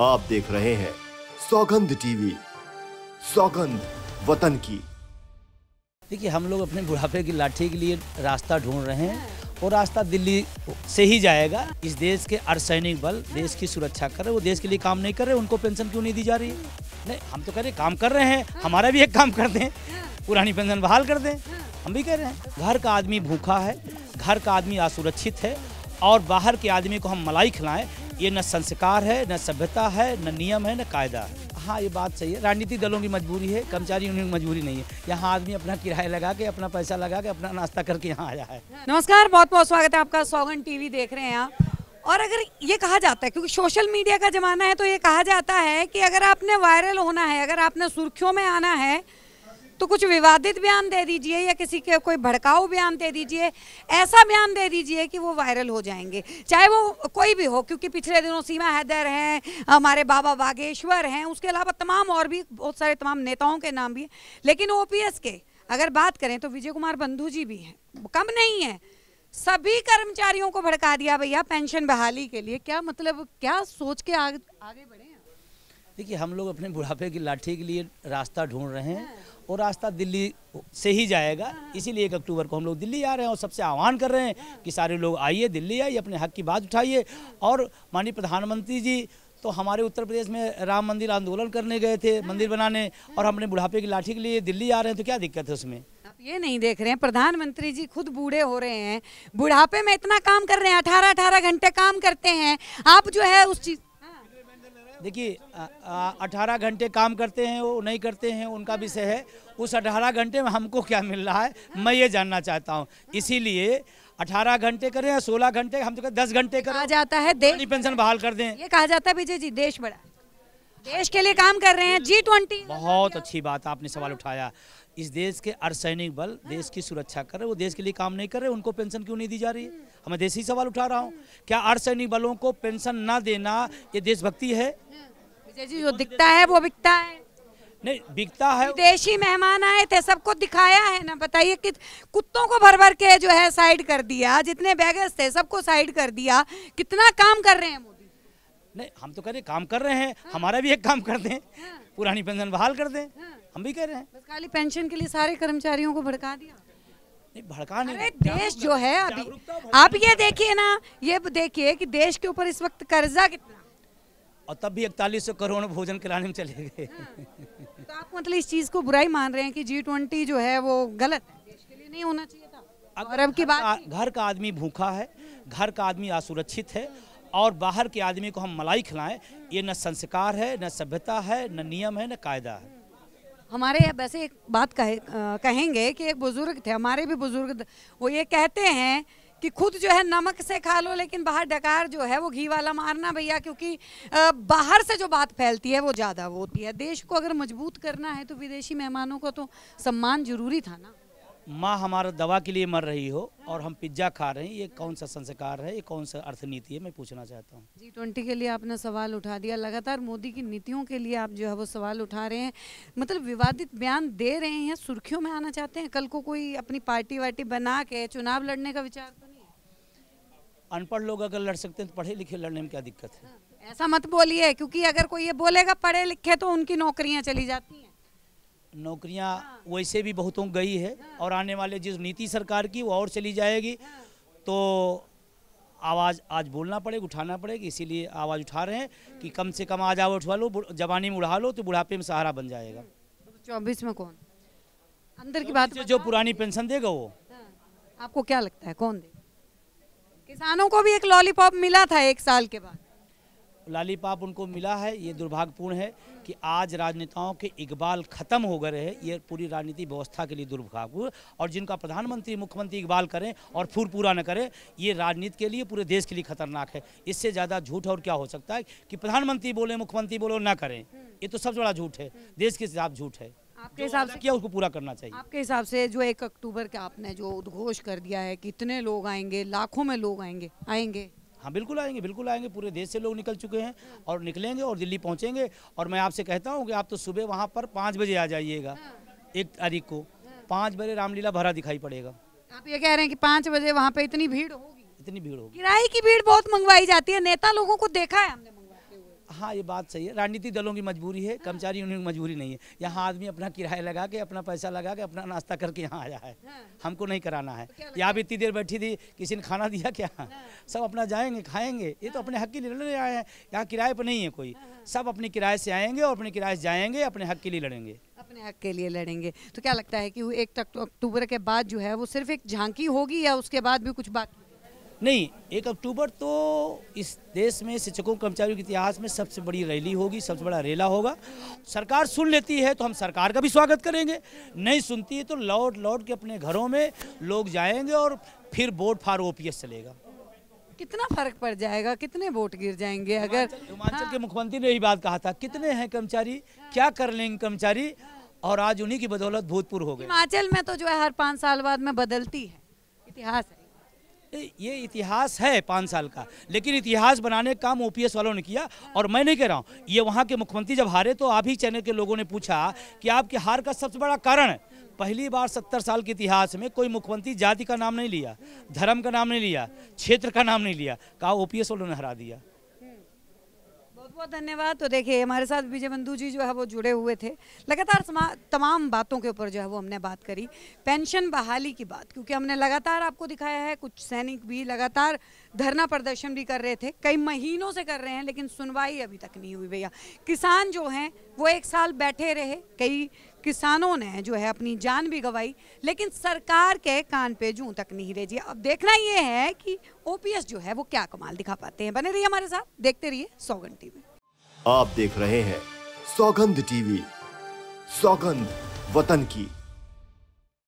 आप देख रहे हैं सौगंध टीवी सौगंध वतन की देखिए हम लोग अपने बुढ़ापे की लाठी के लिए रास्ता ढूंढ रहे हैं वो रास्ता दिल्ली से ही जाएगा इस देश के अर्धसैनिक बल देश की सुरक्षा कर रहे वो देश के लिए काम नहीं कर रहे उनको पेंशन क्यों नहीं दी जा रही नहीं हम तो कह रहे काम कर रहे हैं हमारा भी एक काम कर दें पुरानी पेंशन बहाल कर दें हम भी कह रहे हैं घर का आदमी भूखा है घर का आदमी असुरक्षित है और बाहर के आदमी को हम मलाई खिलाएं ये न संस्कार है न सभ्यता है न नियम है न कायदा है हाँ ये बात सही है राजनीतिक दलों की मजबूरी है कर्मचारी यूनियन की मजबूरी नहीं है यहाँ आदमी अपना किराया लगा के अपना पैसा लगा के अपना नाश्ता करके यहाँ आया है नमस्कार बहुत बहुत स्वागत है आपका सौगन टीवी देख रहे हैं आप और अगर ये कहा जाता है क्योंकि सोशल मीडिया का ज़माना है तो ये कहा जाता है कि अगर आपने वायरल होना है अगर आपने सुर्खियों में आना है तो कुछ विवादित बयान दे दीजिए या किसी के कोई भड़काऊ बयान दे दीजिए ऐसा बयान दे दीजिए कि वो वायरल हो जाएंगे चाहे वो कोई भी हो क्योंकि पिछले दिनों सीमा हैदर हैं हमारे बाबा बागेश्वर हैं उसके अलावा तमाम और भी बहुत सारे तमाम नेताओं के नाम भी हैं लेकिन ओ के अगर बात करें तो विजय कुमार बंधु जी भी हैं कम नहीं है सभी कर्मचारियों को भड़का दिया भैया पेंशन बहाली के लिए क्या मतलब क्या सोच के आग, आगे बढ़े देखिए हम लोग अपने बुढ़ापे की लाठी के लिए रास्ता ढूंढ रहे हैं हाँ। और रास्ता दिल्ली से ही जाएगा हाँ, हाँ। इसीलिए एक अक्टूबर को हम लोग दिल्ली आ रहे हैं और सबसे आह्वान कर रहे हैं कि सारे लोग आइए दिल्ली आइए अपने हक की बात उठाइए और माननीय प्रधानमंत्री जी तो हमारे उत्तर प्रदेश में राम मंदिर आंदोलन करने गए थे मंदिर बनाने और हमने बुढ़ापे की लाठी के लिए दिल्ली आ रहे हैं तो क्या दिक्कत है उसमें आप ये नहीं देख रहे हैं प्रधानमंत्री जी खुद बूढ़े हो रहे हैं बुढ़ापे में इतना काम कर रहे हैं अठारह अठारह घंटे काम करते हैं आप जो है उस चीज़ देखिए अठारह घंटे काम करते हैं वो नहीं करते हैं उनका विषय है उस अठारह घंटे में हमको क्या मिल रहा है मैं ये जानना चाहता हूँ इसीलिए अठारह घंटे करें या सोलह घंटे हम तो दस घंटे कर जाता है देश पेंशन बहाल कर दें ये कहा जाता है विजय जी देश बड़ा देश के लिए काम कर रहे हैं जी ट्वेंटी बहुत अच्छी बात आपने सवाल उठाया इस देश के अर्धसैनिक बल हाँ। देश की सुरक्षा कर रहे वो देश के लिए काम नहीं कर रहे उनको पेंशन क्यों नहीं दी जा रही है हमें ही सवाल उठा रहा हूँ हाँ। क्या अर्सैनिक बलों को पेंशन ना देना ये देशभक्ति है हाँ। विजय जी जो दिखता है वो बिकता है नहीं बिकता है देशी मेहमान आए थे सबको दिखाया है ना बताइए कि कुत्तों को भर भर के जो है साइड कर दिया जितने बैगेज थे सबको साइड कर दिया कितना काम कर रहे हैं नहीं हम तो कह रहे काम कर रहे हैं हाँ। हमारा भी एक काम कर दें हाँ। पुरानी पेंशन बहाल कर दें हाँ। हम भी कह रहे हैं बस खाली पेंशन के लिए सारे कर्मचारियों को भड़का दिया नहीं भड़का नहीं देश जो है अभी आप ये देखिए ना ये देखिए कि देश के ऊपर इस वक्त कर्जा कितना और तब भी इकतालीस सौ करोड़ भोजन कराने में चले गए हाँ। तो आप मतलब इस चीज को बुराई मान रहे हैं कि जी ट्वेंटी जो है वो गलत है देश के लिए नहीं होना चाहिए था और अब की बात घर का आदमी भूखा है घर का आदमी असुरक्षित है और बाहर के आदमी को हम मलाई खिलाएं ये न संस्कार है न सभ्यता है न नियम है न कायदा है हमारे यहाँ वैसे एक बात कहे कहेंगे कि एक बुज़ुर्ग थे हमारे भी बुज़ुर्ग वो ये कहते हैं कि खुद जो है नमक से खा लो लेकिन बाहर डकार जो है वो घी वाला मारना भैया क्योंकि बाहर से जो बात फैलती है वो ज़्यादा होती है देश को अगर मजबूत करना है तो विदेशी मेहमानों को तो सम्मान जरूरी था ना माँ हमारा दवा के लिए मर रही हो और हम पिज्जा खा रहे हैं ये कौन सा संस्कार है ये कौन सा अर्थनीति है मैं पूछना चाहता हूँ जी ट्वेंटी के लिए आपने सवाल उठा दिया लगातार मोदी की नीतियों के लिए आप जो है वो सवाल उठा रहे हैं मतलब विवादित बयान दे रहे हैं सुर्खियों में आना चाहते हैं कल को कोई अपनी पार्टी वार्टी बना के चुनाव लड़ने का विचार तो नहीं अनपढ़ लोग अगर लड़ सकते हैं तो पढ़े लिखे लड़ने में क्या दिक्कत है हाँ, ऐसा मत बोलिए क्योंकि अगर कोई ये बोलेगा पढ़े लिखे तो उनकी नौकरियाँ चली जाती हैं नौकरियां वैसे भी बहुतों गई है और आने वाले जिस नीति सरकार की वो और चली जाएगी तो आवाज़ आज बोलना पड़ेगा उठाना पड़ेगा इसीलिए आवाज़ उठा रहे हैं कि कम से कम आज आवाज़ उठवा लो जवानी में उड़ा लो तो बुढ़ापे में सहारा बन जाएगा चौबीस में कौन अंदर की बात जो पुरानी पेंशन देगा वो हाँ, आपको क्या लगता है कौन दे किसानों को भी एक लॉलीपॉप मिला था एक साल के बाद लालीपाप उनको मिला है ये दुर्भाग्यपूर्ण है कि आज राजनेताओं के इकबाल खत्म हो गए हैं ये पूरी राजनीति व्यवस्था के लिए दुर्भाग्यपूर्ण और जिनका प्रधानमंत्री मुख्यमंत्री इकबाल करें और फूर पूरा न करें ये राजनीति के लिए पूरे देश के लिए खतरनाक है इससे ज़्यादा झूठ और क्या हो सकता है कि प्रधानमंत्री बोले मुख्यमंत्री बोले ना करें ये तो सबसे बड़ा झूठ है देश के हिसाब झूठ है आपके हिसाब से क्या उसको पूरा करना चाहिए आपके हिसाब से जो एक अक्टूबर के आपने जो उद्घोष कर दिया है कितने लोग आएंगे लाखों में लोग आएंगे आएंगे हाँ बिल्कुल आएंगे बिल्कुल आएंगे पूरे देश से लोग निकल चुके हैं और निकलेंगे और दिल्ली पहुँचेंगे और मैं आपसे कहता हूँ कि आप तो सुबह वहाँ पर पाँच बजे आ जाइएगा हाँ। एक तारीख को हाँ। पाँच बजे रामलीला भरा दिखाई पड़ेगा आप ये कह रहे हैं कि पाँच बजे वहाँ पे इतनी भीड़ होगी इतनी भीड़ होगी किराए की भीड़ बहुत मंगवाई जाती है नेता लोगों को देखा है हमने हाँ ये बात सही है राजनीतिक दलों की मजबूरी है हाँ। कर्मचारी यूनियन की मजबूरी नहीं है यहाँ आदमी अपना किराया लगा के अपना पैसा लगा के अपना नाश्ता करके यहाँ आया है हाँ। हमको नहीं कराना है तो यहाँ भी इतनी देर बैठी थी किसी ने खाना दिया क्या हाँ। सब अपना जाएंगे खाएंगे ये तो हाँ। अपने हक के लिए लड़ने आए हैं यहाँ किराए पर नहीं है कोई हाँ, हाँ। सब अपने किराए से आएंगे और अपने किराए से जाएंगे अपने हक के लिए लड़ेंगे अपने हक के लिए लड़ेंगे तो क्या लगता है कि एक अक्टूबर के बाद जो है वो सिर्फ एक झांकी होगी या उसके बाद भी कुछ बाकी नहीं एक अक्टूबर तो इस देश में शिक्षकों कर्मचारियों के इतिहास में सबसे बड़ी रैली होगी सबसे बड़ा रेला होगा सरकार सुन लेती है तो हम सरकार का भी स्वागत करेंगे नहीं सुनती है तो लौट लौट के अपने घरों में लोग जाएंगे और फिर वोट फार ओपीएस चलेगा कितना फर्क पड़ जाएगा कितने वोट गिर जाएंगे अगर हिमाचल हाँ। के मुख्यमंत्री ने यही बात कहा था कितने हैं कर्मचारी क्या कर लेंगे कर्मचारी और आज उन्हीं की बदौलत भूतपूर्व हो गए हिमाचल में तो जो है हर पाँच साल बाद में बदलती है इतिहास है ये इतिहास है पाँच साल का लेकिन इतिहास बनाने का काम ओ वालों ने किया और मैं नहीं कह रहा हूँ ये वहाँ के मुख्यमंत्री जब हारे तो आप ही चैनल के लोगों ने पूछा कि आपके हार का सबसे बड़ा कारण है पहली बार सत्तर साल के इतिहास में कोई मुख्यमंत्री जाति का नाम नहीं लिया धर्म का नाम नहीं लिया क्षेत्र का नाम नहीं लिया कहा ओ वालों ने हरा दिया बहुत बहुत धन्यवाद तो देखिए हमारे साथ विजय बंधु जी जो है वो जुड़े हुए थे लगातार तमाम बातों के ऊपर जो है वो हमने बात करी पेंशन बहाली की बात क्योंकि हमने लगातार आपको दिखाया है कुछ सैनिक भी लगातार धरना प्रदर्शन भी कर रहे थे कई महीनों से कर रहे हैं लेकिन सुनवाई अभी तक नहीं हुई भैया किसान जो हैं वो एक साल बैठे रहे कई किसानों ने जो है अपनी जान भी गंवाई लेकिन सरकार के कान पे जू तक नहीं रही अब देखना ये है कि ओपीएस जो है वो क्या कमाल दिखा पाते हैं बने रहिए हमारे साथ देखते रहिए सौगंध टीवी आप देख रहे हैं सौगंध टीवी सौगंध वतन की